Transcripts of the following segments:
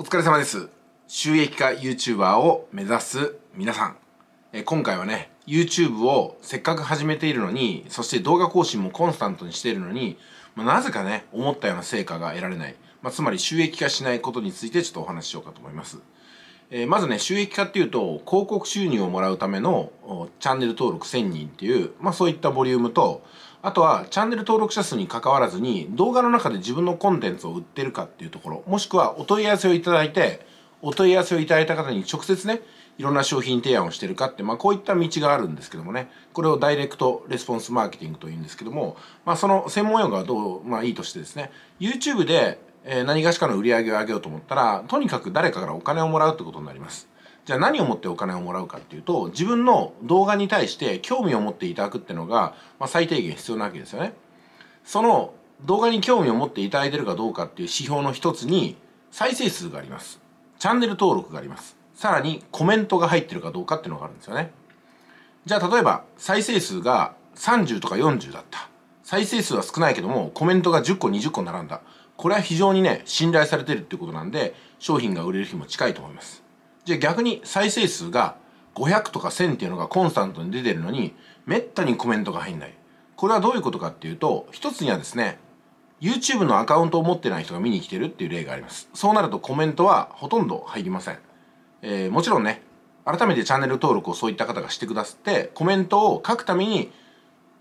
お疲れ様です。収益化 YouTuber を目指す皆さん。え今回はね、YouTube をせっかく始めているのに、そして動画更新もコンスタントにしているのに、まあ、なぜかね、思ったような成果が得られない。まあ、つまり収益化しないことについてちょっとお話ししようかと思います。えー、まずね、収益化っていうと、広告収入をもらうためのチャンネル登録1000人っていう、まあそういったボリュームと、あとはチャンネル登録者数に関わらずに動画の中で自分のコンテンツを売ってるかっていうところもしくはお問い合わせをいただいてお問い合わせをいただいた方に直接ねいろんな商品提案をしてるかって、まあ、こういった道があるんですけどもねこれをダイレクトレスポンスマーケティングというんですけども、まあ、その専門用語はどう、まあ、いいとしてですね YouTube で何がしかの売り上げを上げようと思ったらとにかく誰かからお金をもらうってことになります。じゃあ何をもってお金をもらうかっていうと自分の動画に対して興味を持っていただくってのが、まあ、最低限必要なわけですよね。その動画に興味を持っていただいてるかどうかっていう指標の一つに再生数があります。チャンネル登録があります。さらにコメントが入ってるかどうかっていうのがあるんですよね。じゃあ例えば再生数が30とか40だった。再生数は少ないけどもコメントが10個20個並んだ。これは非常にね、信頼されてるってことなんで商品が売れる日も近いと思います。じゃあ逆に再生数が500とか1000っていうのがコンスタントに出てるのにめったにコメントが入んないこれはどういうことかっていうと一つにはですね YouTube のアカウントを持ってない人が見に来てるっていう例がありますそうなるとコメントはほとんど入りません、えー、もちろんね改めてチャンネル登録をそういった方がしてくださってコメントを書くために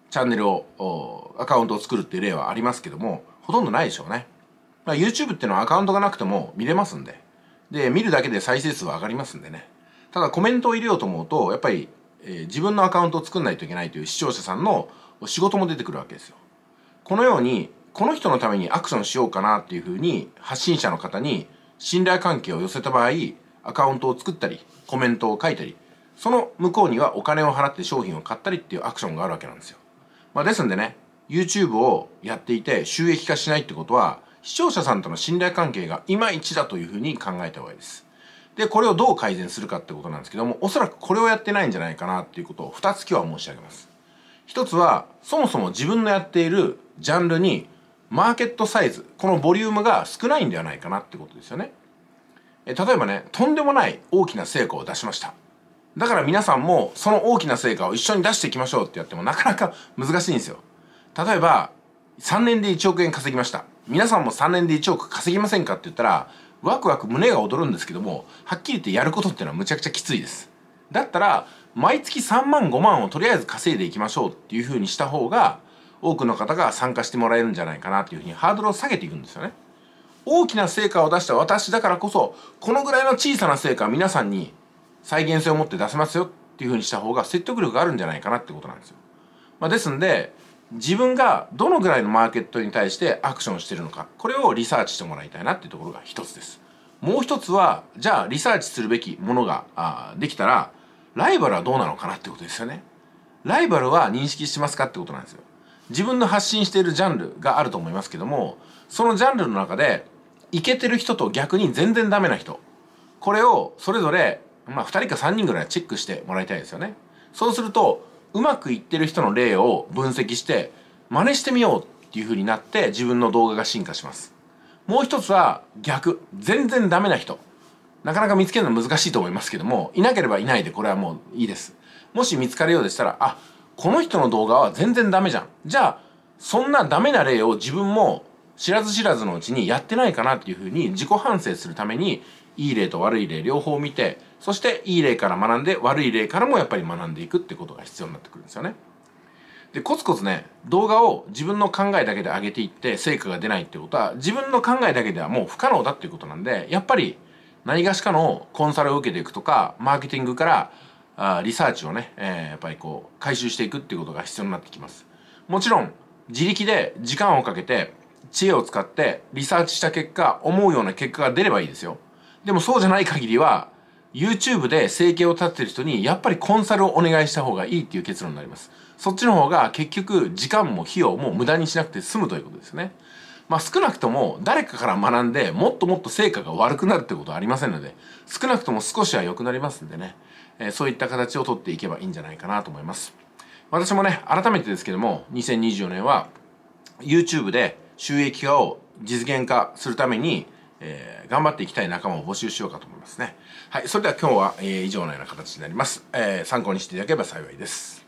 チャンネルをアカウントを作るっていう例はありますけどもほとんどないでしょうね、まあ、YouTube っていうのはアカウントがなくても見れますんでで見るだけで再生数は上がりますんでねただコメントを入れようと思うとやっぱり、えー、自分のアカウントを作んないといけないという視聴者さんの仕事も出てくるわけですよこのようにこの人のためにアクションしようかなっていうふうに発信者の方に信頼関係を寄せた場合アカウントを作ったりコメントを書いたりその向こうにはお金を払って商品を買ったりっていうアクションがあるわけなんですよ、まあ、ですんでね YouTube をやっていて収益化しないってことは視聴者さんとの信頼関係がいまいちだというふうに考えた方がいいです。で、これをどう改善するかってことなんですけども、おそらくこれをやってないんじゃないかなっていうことを二つ今日は申し上げます。一つは、そもそも自分のやっているジャンルにマーケットサイズ、このボリュームが少ないんではないかなってことですよね。え例えばね、とんでもない大きな成果を出しました。だから皆さんもその大きな成果を一緒に出していきましょうってやってもなかなか難しいんですよ。例えば、3年で1億円稼ぎました。皆さんも3年で1億稼ぎませんかって言ったらワクワク胸が躍るんですけどもはっきり言ってやることっていうのはむちゃくちゃきついですだったら毎月3万5万をとりあえず稼いでいきましょうっていうふうにした方が多くの方が参加してもらえるんじゃないかなっていうふうにハードルを下げていくんですよね大きな成果を出した私だからこそこのぐらいの小さな成果皆さんに再現性を持って出せますよっていうふうにした方が説得力があるんじゃないかなってことなんですよ、まあ、ですんで自分がどのぐらいのマーケットに対してアクションしてるのかこれをリサーチしてもらいたいなっていうところが一つですもう一つはじゃあリサーチするべきものがあできたらライバルはどうなのかなってことですよねライバルは認識しますかってことなんですよ自分の発信しているジャンルがあると思いますけどもそのジャンルの中でイケてる人と逆に全然ダメな人これをそれぞれまあ2人か3人ぐらいチェックしてもらいたいですよねそうするとうまくいってる人の例を分析して真似してみようっていう風になって自分の動画が進化しますもう一つは逆全然ダメな人なかなか見つけるの難しいと思いますけどもいなければいないでこれはもういいですもし見つかるようでしたらあこの人の動画は全然ダメじゃんじゃあそんなダメな例を自分も知らず知らずのうちにやってないかなっていうふうに自己反省するためにいい例と悪い例両方見てそしていい例から学んで悪い例からもやっぱり学んでいくってことが必要になってくるんですよね。でコツコツね動画を自分の考えだけで上げていって成果が出ないってことは自分の考えだけではもう不可能だっていうことなんでやっぱり何がしかのコンサルを受けていくとかマーケティングからあリサーチをね、えー、やっぱりこう回収していくっていうことが必要になってきます。もちろん自力で時間をかけて知恵を使ってリサーチした結果思うような結果が出ればいいですよ。でもそうじゃない限りは YouTube で生計を立ててる人にやっぱりコンサルをお願いした方がいいっていう結論になります。そっちの方が結局時間も費用も無駄にしなくて済むということですね。まあ、少なくとも誰かから学んでもっともっと成果が悪くなるってことはありませんので少なくとも少しは良くなりますんでね、えー、そういった形をとっていけばいいんじゃないかなと思います私もね改めてですけども2024年は YouTube で収益化を実現化するためにえー、頑張っていきたい仲間を募集しようかと思いますね。はい、それでは今日は、えー、以上のような形になります。えー、参考にしていただければ幸いです。